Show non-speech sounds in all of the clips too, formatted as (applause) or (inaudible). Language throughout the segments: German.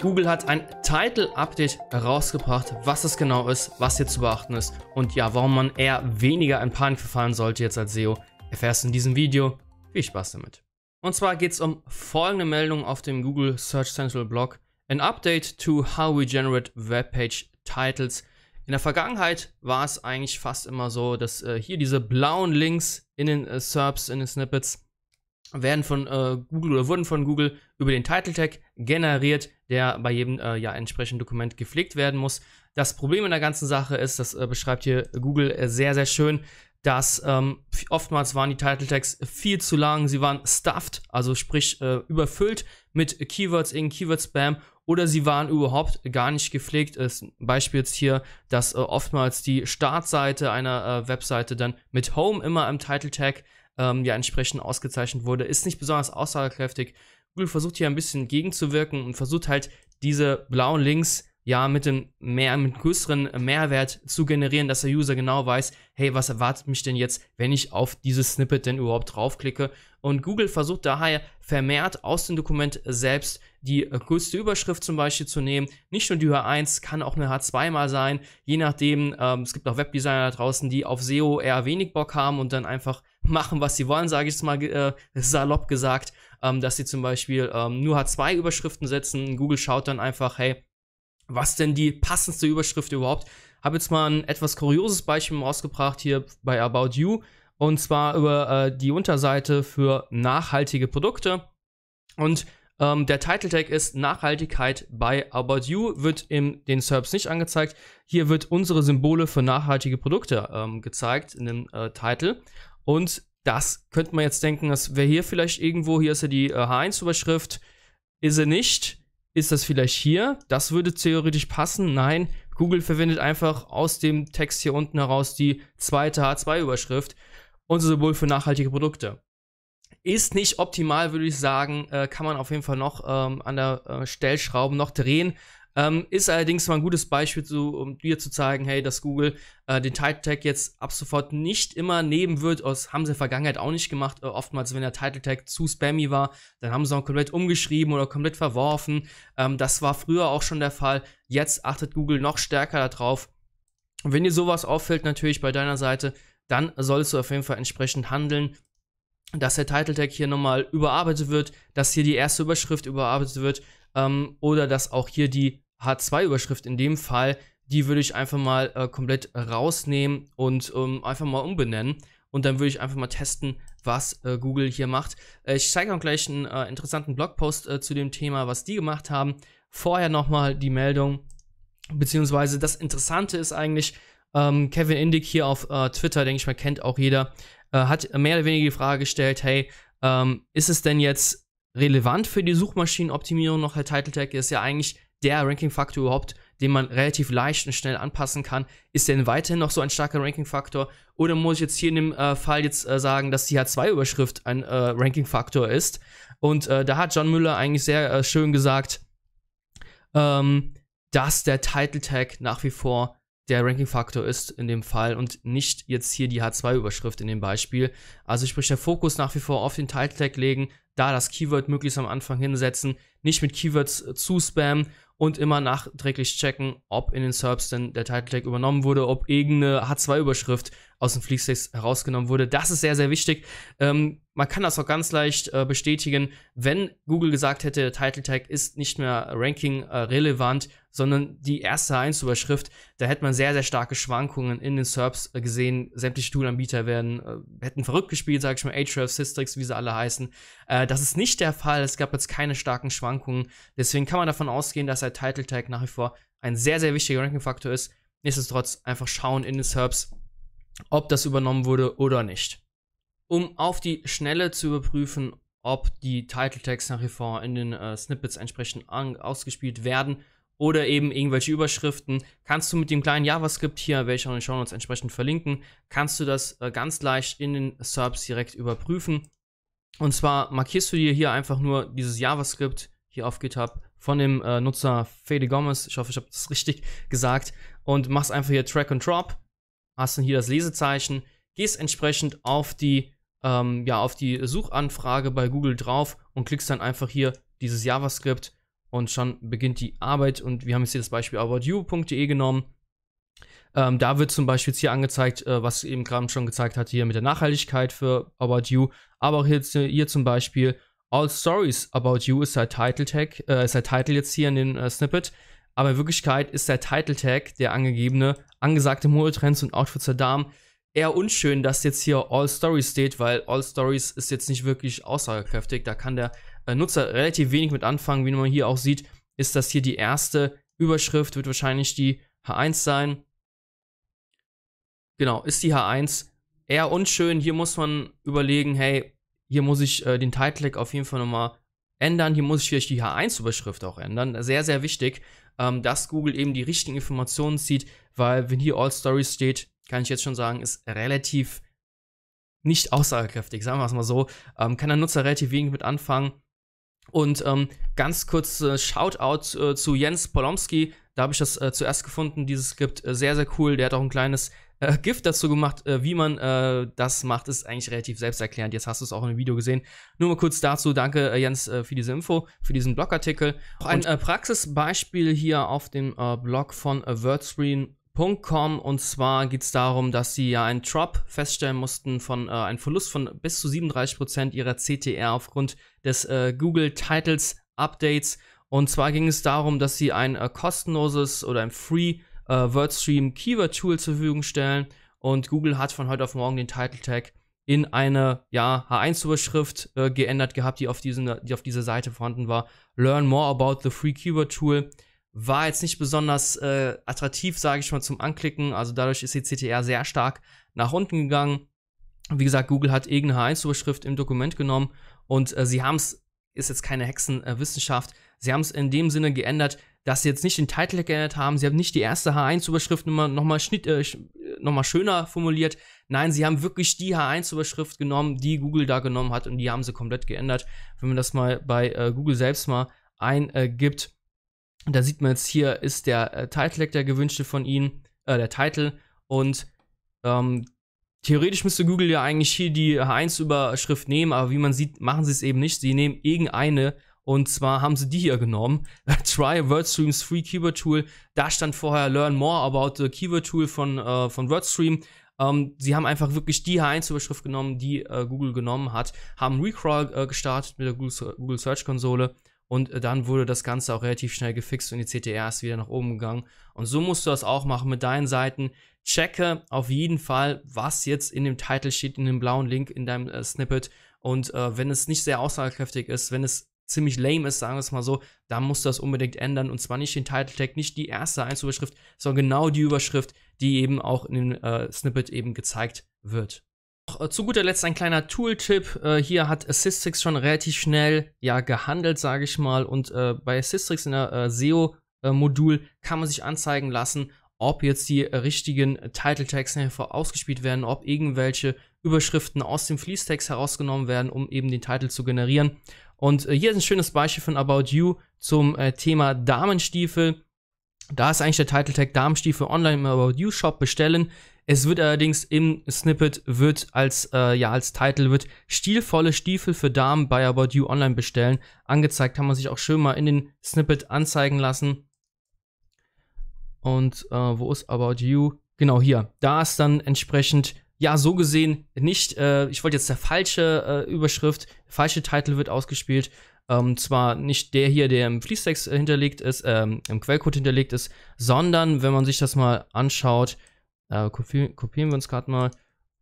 Google hat ein Title Update herausgebracht, was es genau ist, was hier zu beachten ist und ja, warum man eher weniger in Panik verfallen sollte jetzt als SEO, erfährst du in diesem Video. Viel Spaß damit. Und zwar geht es um folgende Meldung auf dem Google Search Central Blog. An Update to how we generate Webpage Titles. In der Vergangenheit war es eigentlich fast immer so, dass äh, hier diese blauen Links in den äh, SERPs, in den Snippets, werden von äh, Google oder wurden von Google über den Title Tag generiert, der bei jedem äh, ja, entsprechenden Dokument gepflegt werden muss. Das Problem in der ganzen Sache ist, das äh, beschreibt hier Google äh, sehr, sehr schön, dass ähm, oftmals waren die Title Tags viel zu lang, sie waren stuffed, also sprich äh, überfüllt mit Keywords in Keyword Spam oder sie waren überhaupt gar nicht gepflegt. Ist ein Beispiel jetzt hier, dass äh, oftmals die Startseite einer äh, Webseite dann mit Home immer im Title Tag ähm, ja entsprechend ausgezeichnet wurde, ist nicht besonders aussagekräftig. Google versucht hier ein bisschen gegenzuwirken und versucht halt diese blauen Links ja mit dem mehr mit größeren äh, Mehrwert zu generieren, dass der User genau weiß, hey, was erwartet mich denn jetzt, wenn ich auf dieses Snippet denn überhaupt draufklicke? Und Google versucht daher vermehrt aus dem Dokument selbst die äh, größte Überschrift zum Beispiel zu nehmen. Nicht nur die H1, kann auch eine H2 mal sein, je nachdem. Ähm, es gibt auch Webdesigner da draußen, die auf SEO eher wenig Bock haben und dann einfach machen, was sie wollen, sage ich es mal äh, salopp gesagt, ähm, dass sie zum Beispiel ähm, nur H2-Überschriften setzen. Google schaut dann einfach, hey, was denn die passendste Überschrift überhaupt? Habe jetzt mal ein etwas kurioses Beispiel rausgebracht hier bei About You und zwar über äh, die Unterseite für nachhaltige Produkte und ähm, der Title Tag ist Nachhaltigkeit bei About You, wird in den SERPs nicht angezeigt. Hier wird unsere Symbole für nachhaltige Produkte ähm, gezeigt in dem äh, Titel. Und das könnte man jetzt denken, das wäre hier vielleicht irgendwo, hier ist ja die H1-Überschrift, äh, ist sie nicht, ist das vielleicht hier? Das würde theoretisch passen. Nein, Google verwendet einfach aus dem Text hier unten heraus die zweite H2-Überschrift, unser Symbol für nachhaltige Produkte. Ist nicht optimal, würde ich sagen. Äh, kann man auf jeden Fall noch ähm, an der äh, Stellschraube noch drehen. Ähm, ist allerdings mal ein gutes Beispiel, so, um dir zu zeigen, hey, dass Google äh, den Title Tag jetzt ab sofort nicht immer nehmen wird. Das haben sie in der Vergangenheit auch nicht gemacht. Äh, oftmals, wenn der Title Tag zu spammy war, dann haben sie auch komplett umgeschrieben oder komplett verworfen. Ähm, das war früher auch schon der Fall. Jetzt achtet Google noch stärker darauf. wenn dir sowas auffällt, natürlich bei deiner Seite, dann sollst du auf jeden Fall entsprechend handeln dass der Title Tag hier nochmal überarbeitet wird, dass hier die erste Überschrift überarbeitet wird ähm, oder dass auch hier die H2-Überschrift in dem Fall, die würde ich einfach mal äh, komplett rausnehmen und ähm, einfach mal umbenennen. Und dann würde ich einfach mal testen, was äh, Google hier macht. Äh, ich zeige auch gleich einen äh, interessanten Blogpost äh, zu dem Thema, was die gemacht haben. Vorher nochmal die Meldung, beziehungsweise das Interessante ist eigentlich, ähm, Kevin Indig hier auf äh, Twitter, denke ich mal, kennt auch jeder, hat mehr oder weniger die Frage gestellt, hey, ähm, ist es denn jetzt relevant für die Suchmaschinenoptimierung noch, Herr Title Tag? Ist ja eigentlich der Ranking-Faktor überhaupt, den man relativ leicht und schnell anpassen kann. Ist denn weiterhin noch so ein starker Ranking-Faktor? Oder muss ich jetzt hier in dem äh, Fall jetzt äh, sagen, dass die H2-Überschrift ein äh, Ranking-Faktor ist? Und äh, da hat John Müller eigentlich sehr äh, schön gesagt, ähm, dass der Title-Tag nach wie vor der Ranking-Faktor ist in dem Fall und nicht jetzt hier die H2-Überschrift in dem Beispiel. Also sprich, der Fokus nach wie vor auf den Title-Tag legen, da das Keyword möglichst am Anfang hinsetzen, nicht mit Keywords äh, zu spammen und immer nachträglich checken, ob in den SERPs denn der Title-Tag übernommen wurde, ob irgendeine H2-Überschrift aus dem Fließtext herausgenommen wurde. Das ist sehr, sehr wichtig. Ähm, man kann das auch ganz leicht äh, bestätigen, wenn Google gesagt hätte, Title Tag ist nicht mehr Ranking äh, relevant, sondern die erste Eins-Überschrift, da hätte man sehr, sehr starke Schwankungen in den SERPs äh, gesehen. Sämtliche Toolanbieter werden, äh, hätten verrückt gespielt, sage ich mal, Ahrefs, Systrix, wie sie alle heißen. Äh, das ist nicht der Fall. Es gab jetzt keine starken Schwankungen. Deswegen kann man davon ausgehen, dass der Title Tag nach wie vor ein sehr, sehr wichtiger Ranking-Faktor ist. Nichtsdestotrotz einfach schauen in den SERPs, ob das übernommen wurde oder nicht. Um auf die Schnelle zu überprüfen, ob die Title Tags nach wie vor in den äh, Snippets entsprechend ausgespielt werden oder eben irgendwelche Überschriften, kannst du mit dem kleinen JavaScript hier, welcher in den Show Notes entsprechend verlinken, kannst du das äh, ganz leicht in den Serbs direkt überprüfen. Und zwar markierst du dir hier einfach nur dieses JavaScript hier auf GitHub von dem äh, Nutzer Fede Gomez, ich hoffe, ich habe das (laughs) richtig gesagt, und machst einfach hier Track and Drop hast dann hier das Lesezeichen, gehst entsprechend auf die, ähm, ja, auf die Suchanfrage bei Google drauf und klickst dann einfach hier dieses JavaScript und schon beginnt die Arbeit. Und wir haben jetzt hier das Beispiel aboutyou.de genommen. Ähm, da wird zum Beispiel jetzt hier angezeigt, äh, was eben gerade schon gezeigt hat, hier mit der Nachhaltigkeit für About You. Aber auch hier, äh, hier zum Beispiel All Stories About You ist der Title Tag, äh, ist der Title jetzt hier in den äh, Snippet aber in Wirklichkeit ist der Title-Tag, der angegebene, angesagte Modetrends und Outfits der Damen, eher unschön, dass jetzt hier All Stories steht, weil All Stories ist jetzt nicht wirklich aussagekräftig. Da kann der äh, Nutzer relativ wenig mit anfangen. Wie man hier auch sieht, ist das hier die erste Überschrift, wird wahrscheinlich die H1 sein. Genau, ist die H1 eher unschön. Hier muss man überlegen, hey, hier muss ich äh, den Title Tag auf jeden Fall nochmal ändern. Hier muss ich vielleicht die H1-Überschrift auch ändern. Sehr, sehr wichtig ähm, dass Google eben die richtigen Informationen zieht, weil wenn hier All Stories steht, kann ich jetzt schon sagen, ist relativ nicht aussagekräftig, sagen wir es mal so. Ähm, kann der Nutzer relativ wenig mit anfangen. Und ähm, ganz kurz äh, Shoutout äh, zu Jens Polomski. Da habe ich das äh, zuerst gefunden, dieses Skript. Äh, sehr, sehr cool. Der hat auch ein kleines äh, Gift dazu gemacht. Äh, wie man äh, das macht, ist eigentlich relativ selbsterklärend. Jetzt hast du es auch in einem Video gesehen. Nur mal kurz dazu. Danke, äh, Jens, äh, für diese Info, für diesen Blogartikel. Auch ein äh, Praxisbeispiel hier auf dem Blog von WordStream und zwar geht es darum, dass sie ja einen Drop feststellen mussten von äh, einem Verlust von bis zu 37% ihrer CTR aufgrund des äh, Google Titles Updates. Und zwar ging es darum, dass sie ein äh, kostenloses oder ein Free äh, WordStream Keyword Tool zur Verfügung stellen. Und Google hat von heute auf morgen den Title Tag in eine ja, H1-Überschrift äh, geändert gehabt, die auf, diesen, die auf dieser Seite vorhanden war. Learn more about the free Keyword Tool. War jetzt nicht besonders äh, attraktiv, sage ich mal, zum Anklicken. Also dadurch ist die CTR sehr stark nach unten gegangen. Wie gesagt, Google hat irgendeine H1-Überschrift im Dokument genommen und äh, sie haben es, ist jetzt keine Hexenwissenschaft, sie haben es in dem Sinne geändert, dass sie jetzt nicht den Titel geändert haben, sie haben nicht die erste H1-Überschrift nochmal äh, äh noch schöner formuliert. Nein, sie haben wirklich die H1-Überschrift genommen, die Google da genommen hat und die haben sie komplett geändert. Wenn man das mal bei äh, Google selbst mal eingibt, da sieht man jetzt hier ist der äh, Title der gewünschte von ihnen, äh, der Titel und ähm, Theoretisch müsste Google ja eigentlich hier die H1-Überschrift nehmen, aber wie man sieht, machen sie es eben nicht. Sie nehmen irgendeine und zwar haben sie die hier genommen. (laughs) Try WordStreams Free Keyword Tool. Da stand vorher Learn More about the Keyword Tool von, äh, von WordStream. Ähm, sie haben einfach wirklich die H1-Überschrift genommen, die äh, Google genommen hat, haben Recrawl äh, gestartet mit der Google, Google Search Konsole und äh, dann wurde das Ganze auch relativ schnell gefixt und die CTR ist wieder nach oben gegangen. Und so musst du das auch machen mit deinen Seiten. Checke auf jeden Fall, was jetzt in dem Titel steht, in dem blauen Link in deinem äh, Snippet. Und äh, wenn es nicht sehr aussagekräftig ist, wenn es ziemlich lame ist, sagen wir es mal so, da musst du das unbedingt ändern. Und zwar nicht den Title Tag, nicht die erste Einzelüberschrift, sondern genau die Überschrift, die eben auch in dem äh, Snippet eben gezeigt wird. Äh, zu guter Letzt ein kleiner Tool-Tipp. Äh, hier hat Assistrix schon relativ schnell ja gehandelt, sage ich mal. Und äh, bei Assistrix in der äh, SEO-Modul äh, kann man sich anzeigen lassen, ob jetzt die richtigen Title Tags ausgespielt werden, ob irgendwelche Überschriften aus dem Fließtext herausgenommen werden, um eben den Titel zu generieren. Und äh, hier ist ein schönes Beispiel von About You zum äh, Thema Damenstiefel. Da ist eigentlich der Titeltag Damenstiefel online im About You Shop bestellen. Es wird allerdings im Snippet wird als äh, ja als Titel wird stilvolle Stiefel für Damen bei About You online bestellen angezeigt. Kann man sich auch schön mal in den Snippet anzeigen lassen. Und äh, wo ist About You? Genau hier. Da ist dann entsprechend ja, so gesehen nicht, äh, ich wollte jetzt der falsche äh, Überschrift, falsche Titel wird ausgespielt. Ähm, zwar nicht der hier, der im Fließtext äh, hinterlegt ist, ähm, im Quellcode hinterlegt ist, sondern wenn man sich das mal anschaut, äh, kopieren, kopieren wir uns gerade mal,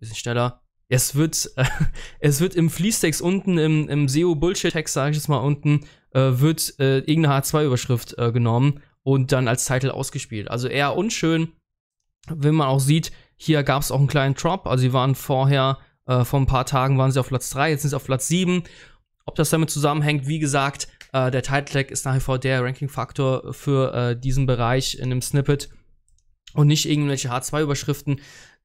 bisschen schneller. Es wird, äh, (laughs) es wird im Fließtext unten, im, im SEO-Bullshit-Text, sage ich es mal unten, äh, wird irgendeine H2-Überschrift genommen und dann als Titel ausgespielt. Also eher unschön, wenn man auch sieht, hier gab es auch einen kleinen Drop, also sie waren vorher, äh, vor ein paar Tagen waren sie auf Platz 3, jetzt sind sie auf Platz 7. Ob das damit zusammenhängt, wie gesagt, äh, der Title-Tag ist nach wie vor der Ranking-Faktor für äh, diesen Bereich in dem Snippet und nicht irgendwelche H2-Überschriften.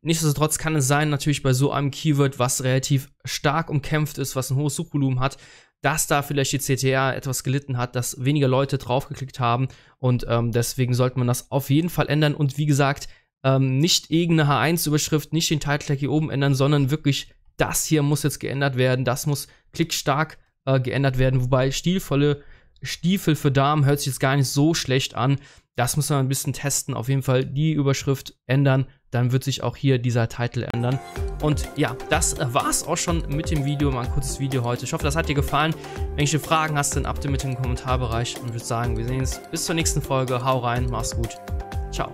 Nichtsdestotrotz kann es sein, natürlich bei so einem Keyword, was relativ stark umkämpft ist, was ein hohes Suchvolumen hat, dass da vielleicht die CTR etwas gelitten hat, dass weniger Leute draufgeklickt haben und ähm, deswegen sollte man das auf jeden Fall ändern und wie gesagt, ähm, nicht irgendeine H1-Überschrift, nicht den Title-Tag hier oben ändern, sondern wirklich das hier muss jetzt geändert werden, das muss klickstark äh, geändert werden, wobei stilvolle Stiefel für Damen hört sich jetzt gar nicht so schlecht an. Das muss man ein bisschen testen. Auf jeden Fall die Überschrift ändern. Dann wird sich auch hier dieser Titel ändern. Und ja, das war es auch schon mit dem Video. Mal ein kurzes Video heute. Ich hoffe, das hat dir gefallen. Wenn du Fragen hast, dann ab mit im Kommentarbereich. Und würde sagen, wir sehen uns bis zur nächsten Folge. Hau rein, mach's gut. Ciao.